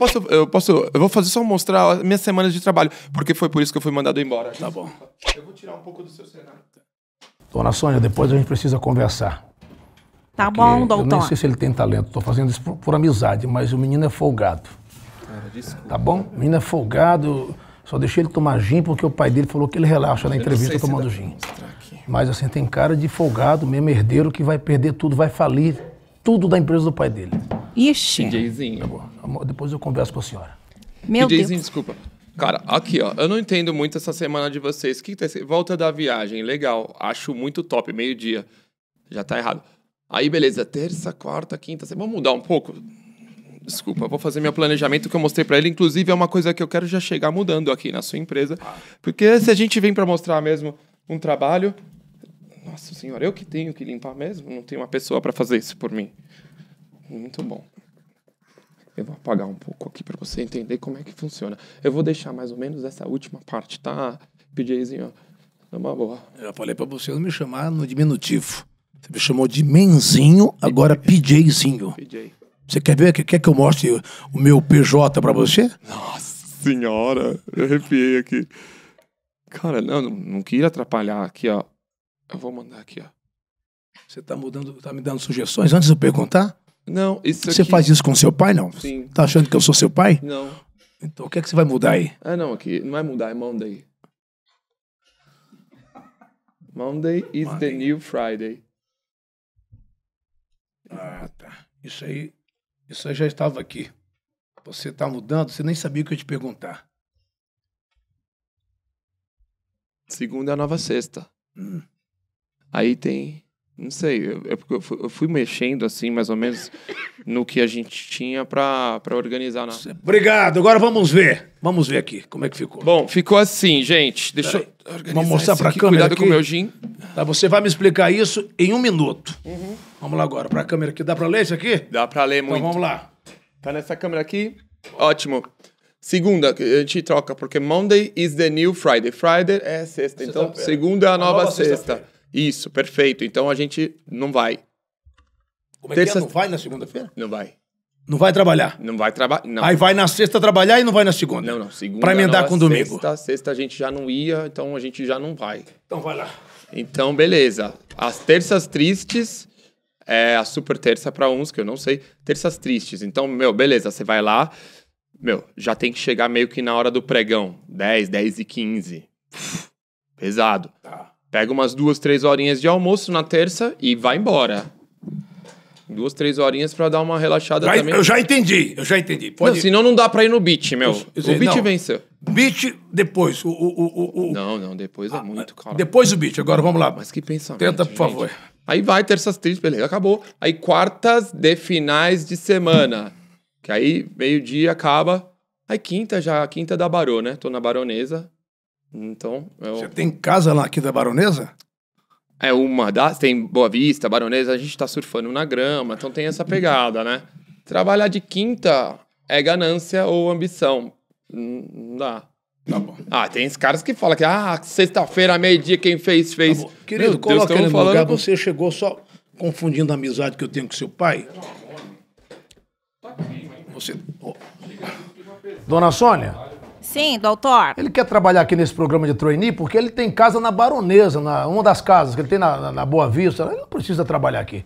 posso, eu posso. Eu vou fazer só mostrar minhas semanas de trabalho, porque foi por isso que eu fui mandado embora. Tá bom. Eu vou tirar um pouco do seu cenário. Dona Sônia, depois a gente precisa conversar. Tá bom, doutor. Eu não sei se ele tem talento, estou fazendo isso por, por, amizade, mas o menino é folgado. Ah, cara, Tá bom? O menino é folgado, só deixei ele tomar gin porque o pai dele falou que ele relaxa na entrevista tomando gin. Mas assim, tem cara de folgado, mesmo herdeiro, que vai perder tudo, vai falir tudo da empresa do pai dele. Ixi. DJzinho. Tá bom. Depois eu converso com a senhora. Meu Deus. desculpa. Cara, aqui, ó. Eu não entendo muito essa semana de vocês. Que, que tá, volta da viagem, legal. Acho muito top. Meio-dia. Já tá errado. Aí, beleza. Terça, quarta, quinta. Vamos mudar um pouco? Desculpa, vou fazer meu planejamento que eu mostrei para ele. Inclusive, é uma coisa que eu quero já chegar mudando aqui na sua empresa. Ah. Porque se a gente vem para mostrar mesmo um trabalho. Nossa senhora, eu que tenho que limpar mesmo? Não tem uma pessoa para fazer isso por mim. Muito bom. Eu vou apagar um pouco aqui para você entender como é que funciona. Eu vou deixar mais ou menos essa última parte, tá? PJzinho, é Uma boa. Eu já falei para você não me chamar no diminutivo. Você me chamou de menzinho, agora PJzinho. PJ. Você quer ver? Quer que eu mostre o meu PJ para você? Nossa senhora, eu arrepiei aqui. Cara, não, não, não queria atrapalhar aqui, ó. Eu vou mandar aqui, ó. Você está mudando, tá me dando sugestões antes de eu perguntar? Não, isso Você faz isso com seu pai, não? Sim. Tá achando que eu sou seu pai? Não. Então o que é que você vai mudar aí? Ah, não, aqui. Não vai mudar, é Monday. Monday is Monday. the new Friday. Ah, tá. Isso aí, isso aí já estava aqui. Você tá mudando, você nem sabia o que eu ia te perguntar. Segunda é a nova sexta. Hum. Aí tem não sei, é porque eu fui, eu fui mexendo assim, mais ou menos, no que a gente tinha para organizar. Na... Né? Obrigado, agora vamos ver. Vamos ver aqui como é que ficou. Bom, ficou assim, gente. Deixa eu organizar Vamos mostrar para a câmera. Cuidado aqui. com o meu gin. Tá, você vai me explicar isso em um minuto. Uhum. Vamos lá agora, para a câmera aqui. Dá para ler isso aqui? Dá para ler então, muito. Então vamos lá. Tá nessa câmera aqui? Ótimo. Segunda, a gente troca, porque Monday is the new Friday. Friday é sexta, então segunda é a tá nova, nova sexta. sexta isso, perfeito. Então a gente não vai. Como é Terça... que é? Não vai na segunda-feira? Não vai. Não vai trabalhar? Não vai trabalhar. Aí vai na sexta trabalhar e não vai na segunda? Não, não. Segunda. Pra emendar não, com domingo. Sexta, sexta a gente já não ia, então a gente já não vai. Então vai lá. Então, beleza. As terças tristes é a super terça para uns, que eu não sei. Terças tristes. Então, meu, beleza, você vai lá. Meu, já tem que chegar meio que na hora do pregão. 10, 10 e 15. Pesado. Tá. Pega umas duas, três horinhas de almoço na terça e vai embora. Duas, três horinhas para dar uma relaxada já, também. Eu já entendi, eu já entendi. Pode... Não, senão não dá para ir no beat, meu. Eu, eu o beat não. venceu. Beat depois. O, o, o, o... Não, não, depois é ah, é muito, calmo. Depois o beat, agora vamos lá. Mas que pensamento. Tenta, por gente. favor. Aí vai, terças tristes, beleza, acabou. Aí quartas de finais de semana. que aí meio-dia acaba. Aí quinta já, quinta da Barô, né? Tô na Baronesa. Então. Eu... É você tem casa lá aqui da Baronesa? É uma das. Tem Boa Vista, Baronesa, a gente tá surfando na grama, então tem essa pegada, né? Trabalhar de quinta é ganância ou ambição. Hum, não dá. Tá bom. Ah, tem esses caras que falam que, ah, sexta-feira, meio-dia, quem fez, fez. Tá Querido, Meu coloca Deus, ele falando... lugar, você chegou só confundindo a amizade que eu tenho com seu pai. Tá você... Oh. Dona Sônia? Sim, doutor. Ele quer trabalhar aqui nesse programa de trainee porque ele tem casa na Baronesa, na, uma das casas que ele tem na, na, na Boa Vista. Ele não precisa trabalhar aqui.